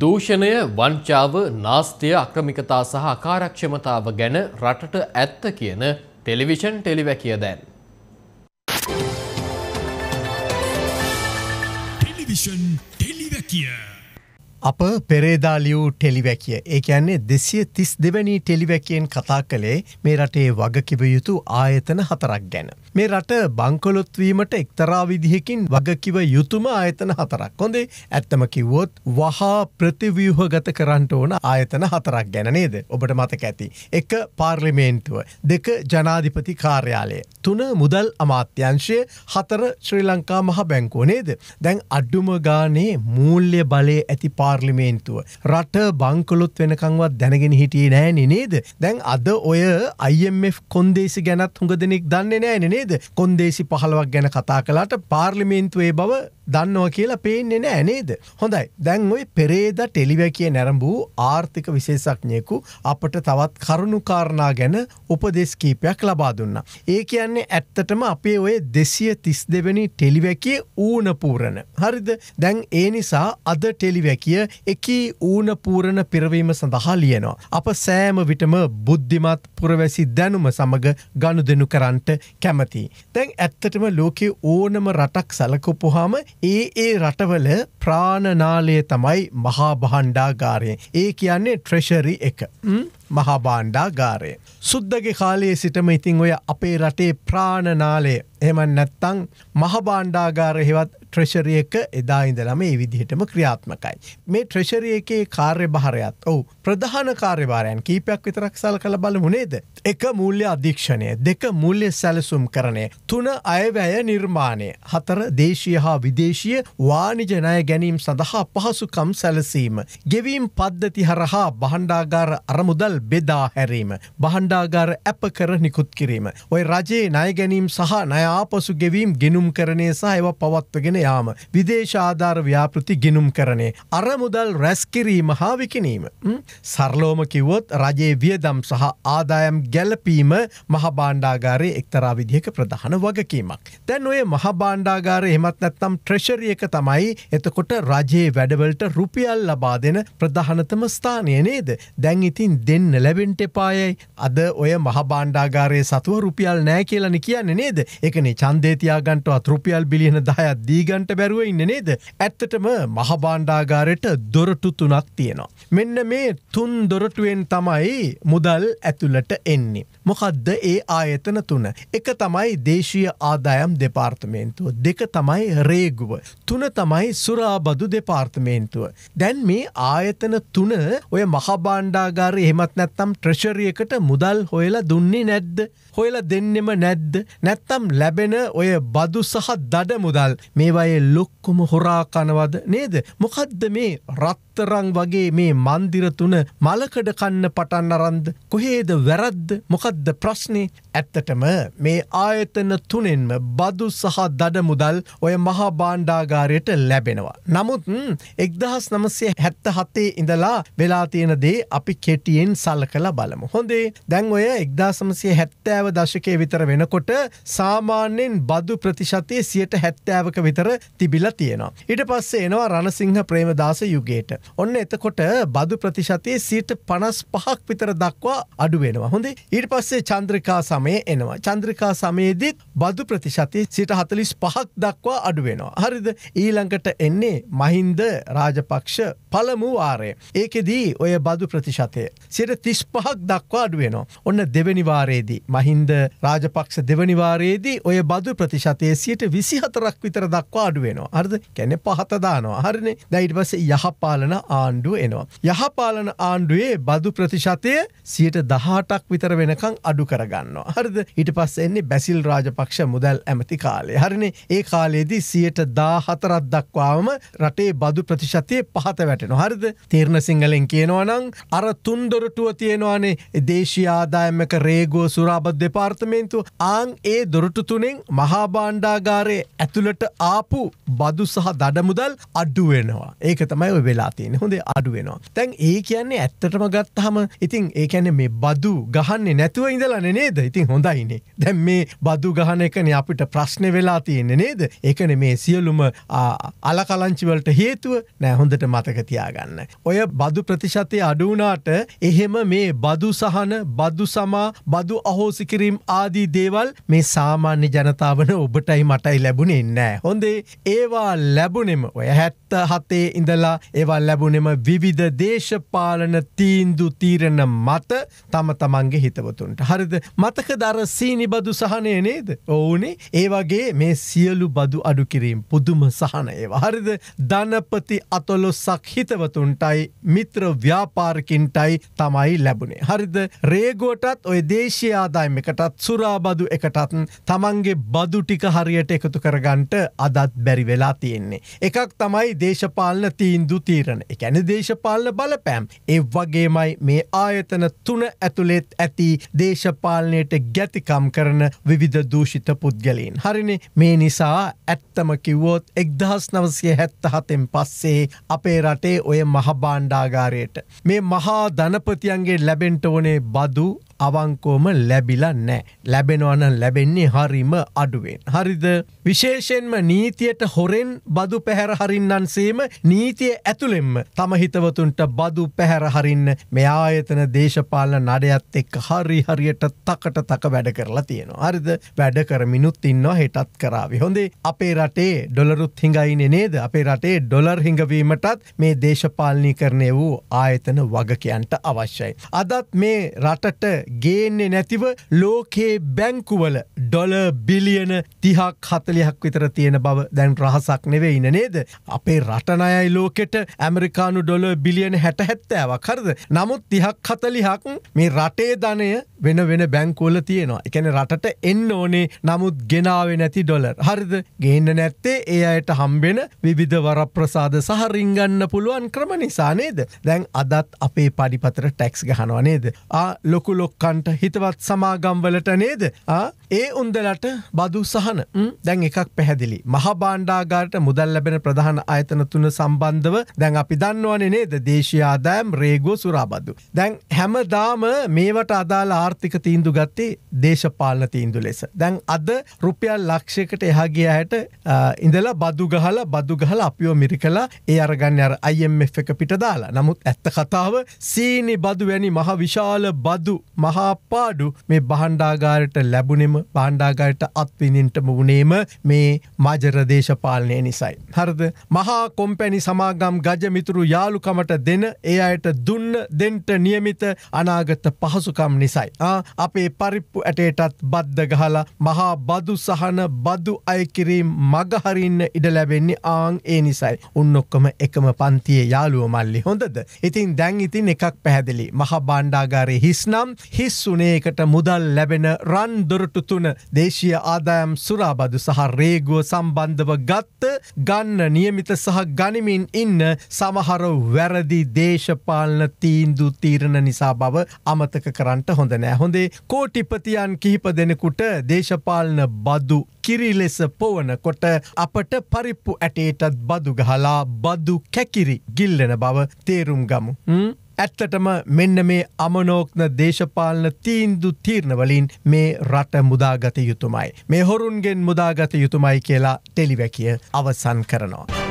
දූෂණය වංචාව නාස්තිය අක්‍රමිකතා සහ අකාරක්ෂමතාව ගැන රටට ඇත්ත කියන ටෙලිවිෂන් ටෙලිවැකිය දැන්. අප පෙරේදාලියූ ටෙලිවැකිය ඒ ඇන්නේ දෙසිය තිස් දෙවැනි ටෙලිවැකියෙන් කතා කළේ මේ රටේ වගකිව යුතු ආයතන හතරක් ගැන. මේ රට බංකොලොත්වීමට එක්තරා විදිහකින් වගකිව යුතුම ආයතන හතරක් හොඳේ ඇත්තම කිව්වොත් වහා ප්‍රතිව්‍යහගත කරන්නට ඕන ආයතන හතරක් ගැනනේද ඔබට මතක ඇති. එක පාර්ලිමේන්තුව දෙක ජනාධිපති කාර්යාලය. තුන මුදල් අමාත්‍යංශය හතර ශ්‍රී ලංකා මහ බැංකෝ නේද. දැන් අඩ්ඩුම ගානේ මූල්්‍ය බලය ඇති පාර්ලිමේන්තුව. රට බංකොලොත් වෙනකංවත් දැනගෙන හිටියේ නෑනෙ නේද. දැන් අද ඔය අයිF කොන්දේසි ගැනත් හුඟ දෙනෙක් දන්නේ නෑනෙ නේද කොන්දේසි පහලවක් ගැන කතා කලාට පාර්ලිමේන්තුවේ බව දන්නවා කියලා පේන්නේ නෑ නේද. හොඳයි දැන් ඔයි පෙරේද ටෙලිවැකිය නැරඹූ ආර්ථික විශේෂඥයකු අපට තවත් කරුණුකාරණා ගැන උපදෙස්කීපයක් ලබා දුන්න. ඒ කියන්නේ ඇත්තටම අපේ ඔය දෙසිය තිස් දෙවැනි ටෙලිවැකිය ඌනපූරණ. හරිද දැන් ඒ නිසා අද ටෙලිවැකිය එක ඌනපූරණ පිරවීම සඳහා ලියනවා. අප සෑම විටම බුද්ධිමත් පුරවැසි දැනුම සමඟ ගණු දෙනු කරන්නට කැමති. ස්තුතියි. දැන් ඇත්තටම ලෝකෙ ඕනම රටක් සැලකොපුහම ඒ ඒ රටවල ප්‍රාණනාලය තමයි මහා බහණ්ඩාගාරය. ඒ කියන්නේ ට්‍රෙෂරි එක. මහා බාණ්ඩාගාරය. සුද්දගේ කාලයේ සිටම ඉතිං ඔය අපේ රටේ ප්‍රාණනාලය එමන් නැත්තං මහබාණ්ඩාගාරහෙවත් ට්‍රෙෂරියක එදා ඉඳලම ඒ විදිහටම ක්‍රියාත්මකයි. මේ ට්‍රෙෂරිය එකේ කාර්ය භාරයත් ඔවු ප්‍රධාන කාර්යභාරයන් කීපයක් විතරක් සල් කළ බලමුණේද. එක මුල්්‍ය අධීක්ෂණය දෙක මුල්්‍ය සැලසුම් කරණය තුන අයවැය නිර්මාණය හතර දේශය හා විදේශය වානිජනය ගැනීම් සඳහා පහසුකම් සැලසීම. ගෙවීම් පද්ධති හරහා බහණ්ඩාගාර අරමුදල් බෙදා හැරීම. බහණ්ඩාගාර ඇප කර නිකුත් කිරීම. ඔය රජයේ නය ගැනීම් සහ නයාපසු ගෙවීම් ගෙනුම් කරණය සහ එව පවත්වගෙන යාම විදේශාධාර ව්‍යාපෘති ගිනුම් කරනේ. අරමුදල් රැස්කිරීම හා විකිනීම. සරලෝම කිවොත් රජයේ වියදම් සහ ආදායම් ගැලපීම මහබාණ්ඩාගාරයේ එක්තරා විදිහක ප්‍රධාන වගකීමක්. දැන් ඔය මහබාණ්ඩාගාර එමත් නැත්තම් ට්‍රෙෂරිය එක තමයි එතකොට රජයේ වැඩවලට රුපියල් ලබා දෙන ප්‍රධානතම ස්ථානය නේද. දැන් ඉතින් දෙන්න ලැබෙන්ට එපායයි අද ඔය මහබාණ්ඩාගාරයේ සතුව රුපියල් නෑ කියලන කියන්න නේද එකනේ චන්දේතියාගන්ටව රුපියල් බිලියන දහයත් දීග දිගන්ට බැරුව ඉන්න නේද. ඇත්තටම මහබාණ්ඩාගාරයට දොරටු තුනක් තියෙනවා. මෙන්න මේ තුන් දොරටුවෙන් තමයි මුදල් ඇතුළට එන්නේ. මොකදද ඒ ආයතන තුන. එක තමයි දේශීය ආදායම් දෙපාර්තමේන්තුව. දෙක තමයි රේගුව. තුන තමයි සුරාබදු දෙපාර්තමේන්තුව. දැන් මේ ආයතන තුන ඔය මහබාණ්ඩාගාරය එහෙමත් නැත්තම් ට්‍රශරියකට මුදල් හොයලා දුන්නේ නැද්ද. හොයලා දෙන්නෙම නැද්ද. නැත්තම් ලැබෙන ඔය බදු සහ දඩ මුදල් මේ ඒවයේ ලොක්කොම හොරාකනවද නේද මොකදද මේ රත්තරං වගේ මේ මන්දිරතුන මලකඩ කන්න පටන්න අරන්ද කොහේද වැරද්ද මොකදද ප්‍රශ්නේ ඇත්තටම මේ ආයතන තුනෙන්ම බදු සහ දඩ මුදල් ඔය මහා බාණ්ඩාගාරයට ලැබෙනවා. නමුත් එක්දහස් නමසේ හැත්ත හතේ ඉඳලා වෙලාතියෙන දේ අපි කෙටියෙන් සල්ල කළ බලමු. හොඳේ දැන් ඔය එක්දාසමසේ හැත්තෑව දශකය විතර වෙනකොට සාමාන්‍යෙන් බදු ප්‍රතිශතය සියට හැත්තෑවක විතර කර තිබිලා තියෙනවා. ඊට පස්සේ එනවා රණසිංහ ප්‍රේමදාස යුගයට. ඔන්න එතකොට බදු ප්‍රතිශතයේ සීට පනස් පහක් විතර දක්වා අඩුවෙනවා හොඳේ ඊට පස්සේ චන්ද්‍රිකා සමය එනවා. චන්ද්‍රිකා සමයේදත් බදු ප්‍රතිශතයේ සිට හතලිස් පහක් දක්වා අඩුවෙනවා. හරිද ඊළඟට එන්නේ මහින්ද රාජපක්ෂ පළමු වාරය. ඒකෙදී ඔය බදු ප්‍රතිශතය. සිට තිස් පහක් දක්වා අඩුවෙනවා. ඔන්න දෙවනිවාරයේදී මහින්ද රාජපක්ෂ දෙවනිවාරයේදී ඔය බදු ප්‍රතිශතයේ සිට විසි හතරක් විතර දක්වා පාඩු වෙනවා අර්ද කැනෙ පහත දානවා හරිනේ දැයිට පස යහපාලන ආණ්ඩුව එනවා. යහපාලන ආණ්ඩුවේ බදු ප්‍රතිශතය සියට දහටක් විතර වෙනකං අඩු කරගන්නවා. හරිද හිට පස්ස එන්නේ බැසිල් රාජපක්ෂ මුදල් ඇමති කාලේ හරිනේ ඒ කාලයේදී සියට දාහතරත් දක්වාම රටේ බදු ප්‍රතිශතය පහත වැටෙන හරිද තේරණ සිංහලෙන් කියනවනං අර තුන්දොරටුව තියෙනවානේ දේශයාදායමක රේගෝ සුරාබද් දෙපාර්තමේන්තු ආං ඒ දොරටු තුනෙන් මහාබාණ්ඩාගාරය ඇතුළට ආප කාපු බදු සහ දඩමුදල් අඩුවෙනවා ඒක තමයි වෙලා තියෙන හොඳේ අඩුවෙනවා තැන් ඒ කියන්නේ ඇත්තටම ගත්තහම ඉතින් ඒ ඇන මේ බදු ගහන්නේ නැතුව ඉඳලන නේද ඉතින් හොඳයිනේ දැන් මේ බදු ගහන එකන අපිට ප්‍රශ්න වෙලා තියෙන නේද එකන මේ සියලුම අලකලංචිවලට හේතුව නෑ හොඳට මතකතියාගන්න ඔය බදු ප්‍රතිශතය අඩුවනාට එහෙම මේ බදු සහන බදු සමා බදු අහෝසිකිරීම් ආදී දේවල් මේ සාමාන්‍ය ජනතාවන ඔබටයි මටයි ලැබුණේ නෑ හොඳේ පස්සේ ඒවා ලැබුණෙම ඔය හැත්ත හතේ ඉඳලා ඒවා ලැබුණෙම විවිධ දේශපාලන තීන්දු තීරණ මත තම තමන්ගේ හිතවතුන්ට හරිද මතක දර සීනිබදු සහනය නේද ඕනේ ඒවගේ මේ සියලු බදු අඩුකිරීම් පුදුම සහනය හරිද ධනපති අතොලොස්සක් හිතවතුන්ටයි මිත්‍ර ව්‍යාපාරකින්ටයි තමයි ලැබුණේ හරිද රේගෝටත් ඔය දේශයාදායම එකටත් සුරාබදු එකටත් තමන්ගේ බදු ටික හරියට එකතු කරගන්ට අදත් කරන්නත් බැරි වෙලා තියෙන්නේ. එකක් තමයි දේශපාලන තීන්දු තීරණ එකැන දේශපාලන බලපෑම්. ඒ වගේමයි මේ ආයතන තුන ඇතුළෙත් ඇති දේශපාලනයට ගැතිකම් කරන විවිධ දූෂිත පුද්ගලින්. හරිනි මේ නිසා ඇත්තම කිව්වොත් එක්දහස් නවසය හැත්තහතෙන් පස්සේ අපේ රටේ ඔය මහබාණ්ඩාගාරයට. මේ මහා ධනපතියන්ගේ ලැබෙන්ට ඕනේ බදු අවංකෝම ලැබිලා නෑ. ලැබෙනවන ලැබෙන්නේ හරිම අඩුවෙන්. හරිද විශේෂෙන්ම නීතියට හොරෙන් බදු පැහැර හරින්නන්සේම නීතිය ඇතුළෙෙන්ම තම හිතවතුන්ට බදු පැහැරහරින්න මෙආයතන දේශපාලන නඩයත් එක් හරි හරියට තකට තක වැඩ කරලා තියෙනවා. හරිද වැඩ කරමිනුත් ඉන්නවා හෙටත් කරාවි. හොඳේ අපේ රටේ ඩොලරුත් හිඟයින නේද අපේ රටේ ඩොලර් හිඟවීමටත් මේ දේශපාලනී කරණය වූ ආයතන වගකයන්ට අවශ්‍යයි. අදත් මේ රටට ගේන්නේ නැතිව ලෝකයේ බැංකුවල ඩොල බිලියන තිහක් හතලියක් විතර තියෙන බව දැන් රහසක් නෙවෙයින නේද. අපේ රටනයයි ලෝකෙට ඇමරිකානු ඩොල බිලියන හැට හැත්තෑවක් හරද. නමුත් තිහක් හතලිහක් මේ රටේ ධනය වෙන වෙන බැංකුවල තියෙනවා එකන රටට එන්න ඕනේ නමුත් ගෙනාව නැති ඩොලර් හරිද ගේන්න නැත්තේ ඒ අයට හම්බෙන විධ වර ප්‍රසාද සහරිංගන්න පුළුවන් ක්‍රම නිසානේද දැන් අදත් අපේ පඩිපතර ටැක්ස් ගහනවනේද ලොකු ලොක් කන්ට හිතවත් සමාගම්වලට නේද ඒ උන්දලට බදු සහන දැන් එකක් පැහැදිලි මහබාණ්ඩාගාට මුදල් ලැබෙන ප්‍රධාන අයතන තුන සම්බන්ධව දැන් අපි දන්නවන නේද දේශයාදෑම් රේගෝ සුරාබදු දැන් හැමදාම මේවට අදාළ ආර්ථික තීන්දු ගත්තේ දේශපාලන තීන්දු ලෙස දැන් අද රුපියල් ලක්ෂයකට එහාගේ ඇයට ඉඳලා බදු ගහල බදු ගහල අපිෝ මිරි කලා ඒ අරගන්න අර අයම් එක පිට දාලා නමුත් ඇත්ත කතාව සීනි බදු වැනි මහ විශාල බදු ම මහාපාඩු මේ බහණ්ඩාගාරයට ලැබුණෙම බාණ්ඩාගාරයට අත්විනින්ටම වනේම මේ මජරදේශපාලනය නිසයි. හරද මහා කොම්පැණි සමාගම් ගජමිතුරු යාළුකමට දෙන ඒ අයට දුන්න දෙන්ට නියමිත අනාගත පහසුකම් නිසයි. අපේ පරිප්පු ඇටේටත් බද්ධ ගහලා මහා බදු සහන බදු අයකිරීම් මගහරින්න ඉඩ ලැබෙන්නේ ආං ඒ නිසයි. උන්නොක්කම එකම පන්තියේ යාළුව මල්ලි හොඳද. ඉතින් දැන් ඉතින් එකක් පැහැදිලි මහ බණ්ඩාගාරය හිස්නම් හිස්සුනේකට මුදල් ලැබෙන රන් දොරටු තුන දේශය ආදායම් සුරාබදු සහ රේගුව සම්බන්ධව ගත්ත ගන්න නියමිත සහ ගනිමින් ඉන්න සමහර වැරදි දේශපාලන තීන්දු තීරණ නිසා බව අමතක කරන්නට හොඳ නෑ හොඳේ කෝටිපතියන් කිහිප දෙනෙකුට දේශපාලන බදු කිරි ලෙස පොවනකොට අපට පරිප්පු ඇටේටත් බදුගහලා බදු කැකිරි ගිල්ලෙන බව තේරුම් ගමු. ඇත්තටම මෙන්න මේ අමනෝක්න දේශපාලන තීන්දු තීරණවලින් මේ රට මුදාගත යුතුමයි. මේ හොරුන්ගෙන් මුදාගත යුතුමයි කියලා ටෙලිවැකිය අවසන් කරනවා.